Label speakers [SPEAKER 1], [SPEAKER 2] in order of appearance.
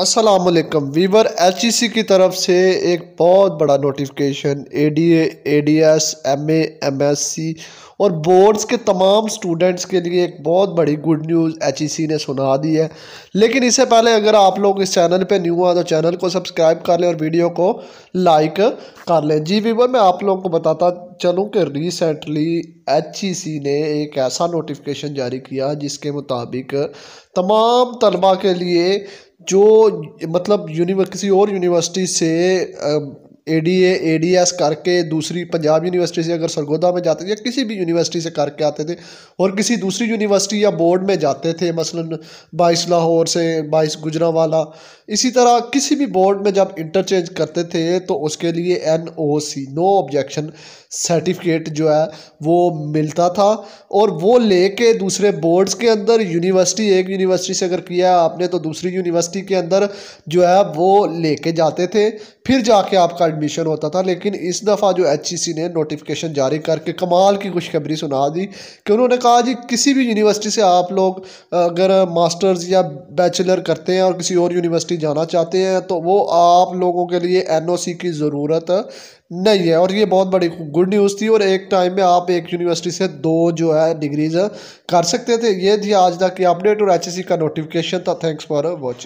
[SPEAKER 1] असलकम Weaver H E सी की तरफ से एक बहुत बड़ा notification A D A D S M M S C और बोर्ड्स के तमाम स्टूडेंट्स के लिए एक बहुत बड़ी good news H E C ने सुना दी है लेकिन इससे पहले अगर आप लोग इस चैनल पे न्यू हैं तो चैनल को सब्सक्राइब कर लें और वीडियो को लाइक कर लें जी वीवर मैं आप लोगों को बताता चलूँ कि रिसेंटली एच ई सी ने एक ऐसा नोटिफिकेशन जारी किया जिसके मुताबिक तमाम तलबा के लिए जो मतलब यूनिवर्स किसी और यूनिवर्सिटी से A D A A D S करके दूसरी पंजाब यूनिवर्सिटी से अगर सरगोदा में जाते थे या किसी भी यूनिवर्सिटी से करके आते थे और किसी दूसरी यूनिवर्सिटी या बोर्ड में जाते थे मसलन बाईस लाहौर से बाईस वाला इसी तरह किसी भी बोर्ड में जब इंटरचेंज करते थे तो उसके लिए N O C no objection certificate जो है वो मिलता था और वो लेके दूसरे बोर्ड्स के अंदर यूनिवर्सिटी एक यूनिवर्सिटी से अगर किया है आपने तो दूसरी यूनिवर्सिटी के अंदर जो है वो लेके जाते थे फिर जाके आपका एडमिशन होता था लेकिन इस दफ़ा जो एच e ने नोटिफिकेशन जारी करके कमाल की खुशखबरी सुना दी कि उन्होंने कहा जी किसी भी यूनिवर्सिटी से आप लोग अगर मास्टर्स या बैचलर करते हैं और किसी और यूनिवर्सिटी जाना चाहते हैं तो वो आप लोगों के लिए एन की ज़रूरत नहीं है और ये बहुत बड़ी गुड न्यूज़ थी और एक टाइम में आप एक यूनिवर्सिटी से दो जो है डिग्रीज कर सकते थे ये थी आज तक की अपडेट और एच e का नोटिफिकेशन था थैंक्स फॉर वॉचिंग